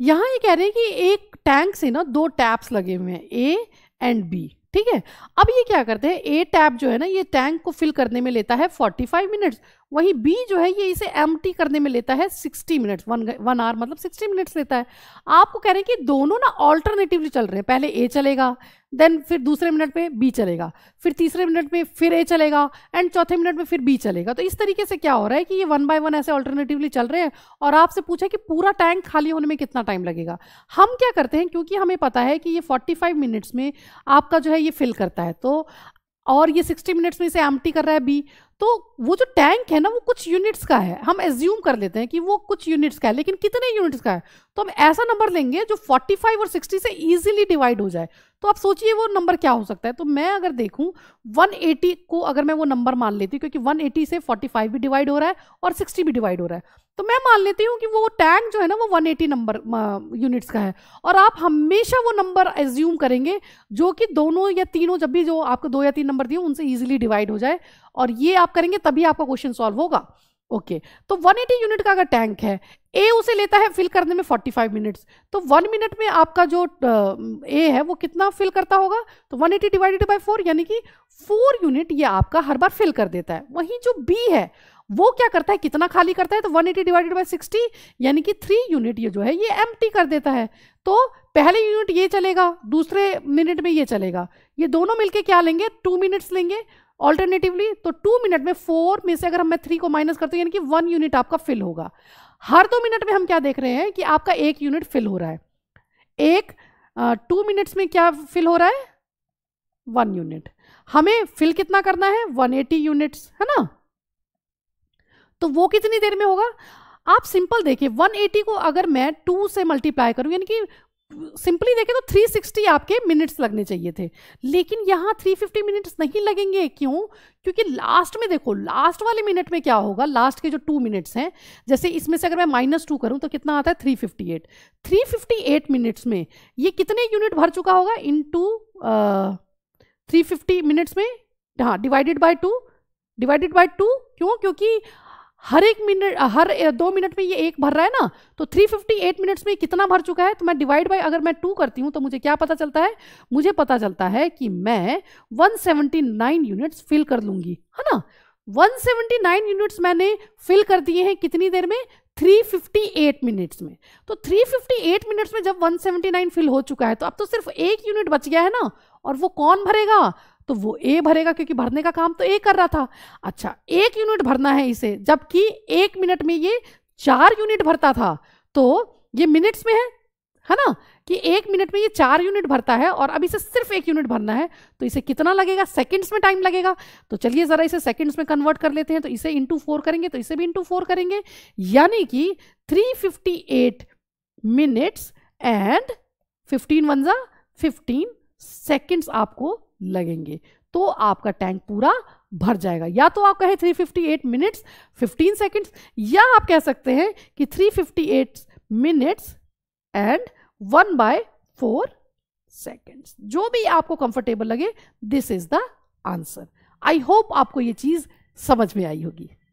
यहाँ ये कह रहे हैं कि एक टैंक से ना दो टैप्स लगे हुए हैं ए एंड बी ठीक है अब ये क्या करते हैं ए टैप जो है ना ये टैंक को फिल करने में लेता है 45 मिनट्स वहीं बी जो है ये इसे एम करने में लेता है 60 मिनट्स वन वन आवर मतलब 60 मिनट्स लेता है आपको कह रहे हैं कि दोनों ना ऑल्टरनेटिवली चल रहे हैं पहले ए चलेगा देन फिर दूसरे मिनट में बी चलेगा फिर तीसरे मिनट में फिर ए चलेगा एंड चौथे मिनट में फिर बी चलेगा तो इस तरीके से क्या हो रहा है कि ये वन बाय वन ऐसे ऑल्टरनेटिवली चल रहे हैं और आपसे पूछा कि पूरा टैंक खाली होने में कितना टाइम लगेगा हम क्या करते हैं क्योंकि हमें पता है कि ये 45 मिनट्स में आपका जो है ये फिल करता है तो और ये 60 मिनट्स में इसे एम कर रहा है बी तो वो जो टैंक है ना वो कुछ यूनिट्स का है हम एज्यूम कर लेते हैं कि वो कुछ यूनिट्स का है लेकिन कितने यूनिट्स का है तो हम ऐसा नंबर लेंगे जो 45 और 60 से इजीली डिवाइड हो जाए तो आप सोचिए वो नंबर क्या हो सकता है तो मैं अगर देखूं 180 को अगर मैं वो नंबर मान लेती हूँ क्योंकि वन से फोर्टी भी डिवाइड हो रहा है और सिक्सटी भी डिवाइड हो रहा है तो मैं मान लेती हूँ कि वो टैंक जो है ना वो 180 नंबर यूनिट्स का है और आप हमेशा वो नंबर एज्यूम करेंगे जो कि दोनों या तीनों जब भी जो आपको दो या तीन नंबर दिए उनसे ईजिली डिवाइड हो जाए और ये आप करेंगे तभी आपका क्वेश्चन सॉल्व होगा ओके okay. तो 180 यूनिट का अगर टैंक है ए उसे लेता है फिल करने में 45 मिनट्स तो वन मिनट में आपका जो ए है वो कितना फिल करता होगा तो 180 एटी डिवाइडेड बाई फोर यानी कि फोर यूनिट ये आपका हर बार फिल कर देता है वहीं जो बी है वो क्या करता है कितना खाली करता है तो 180 एटी डिवाइडेड बाई सिक्सटी यानी कि थ्री यूनिट ये जो है ये एम कर देता है तो पहले यूनिट ये चलेगा दूसरे मिनट में ये चलेगा ये दोनों मिलके क्या लेंगे टू मिनट्स लेंगे ऑल्टरनेटिवली तो टू मिनट में फोर में से अगर हम मैं थ्री को माइनस करते हैं यानी कि वन यूनिट आपका फिल होगा हर दो मिनट में हम क्या देख रहे हैं कि आपका एक यूनिट फिल हो रहा है एक टू uh, मिनट्स में क्या फिल हो रहा है वन यूनिट हमें फिल कितना करना है 180 यूनिट्स है ना तो वो कितनी देर में होगा आप सिंपल देखिए 180 को अगर मैं 2 से मल्टीप्लाई करूँ यानी कि सिंपली देखें तो 360 आपके मिनट्स लगने चाहिए थे लेकिन यहाँ 350 मिनट्स नहीं लगेंगे क्यों क्योंकि लास्ट में देखो लास्ट वाले मिनट में क्या होगा लास्ट के जो टू मिनट्स हैं जैसे इसमें से अगर मैं माइनस टू करूँ तो कितना आता है 358 358 मिनट्स में ये कितने यूनिट भर चुका होगा इन टू मिनट्स में हाँ divided by two divided by two क्यों क्योंकि हर एक मिनट हर दो मिनट में ये एक भर रहा है ना तो 358 मिनट्स में कितना भर चुका है तो मैं डिवाइड बाय अगर मैं टू करती हूँ तो मुझे क्या पता चलता है मुझे पता चलता है कि मैं 179 यूनिट्स फिल कर लूंगी है ना 179 यूनिट्स मैंने फिल कर दिए हैं कितनी देर में 358 मिनट्स में तो 358 मिनट्स में जब 179 फिल हो चुका है तो अब तो सिर्फ एक यूनिट बच गया है ना और वो कौन भरेगा तो वो ए भरेगा क्योंकि भरने का काम तो ए कर रहा था अच्छा एक यूनिट भरना है इसे जबकि एक मिनट में ये चार यूनिट भरता था तो ये मिनट्स में है है ना कि एक मिनट में ये चार यूनिट भरता है और अब इसे सिर्फ एक यूनिट भरना है तो इसे कितना लगेगा सेकंड्स में टाइम लगेगा तो चलिए ज़रा इसे सेकंड्स में कन्वर्ट कर लेते हैं तो इसे इंटू फोर करेंगे तो इसे भी इंटू फोर करेंगे यानी कि 358 मिनट्स एंड 15 वन ज़ा फिफ्टीन सेकेंड्स आपको लगेंगे तो आपका टैंक पूरा भर जाएगा या तो आप कहें 358 मिनट्स 15 सेकंड्स या आप कह सकते हैं कि 358 minutes and one by four seconds जो भी आपको कंफर्टेबल लगे this is the answer I hope आपको ये चीज़ समझ में आई होगी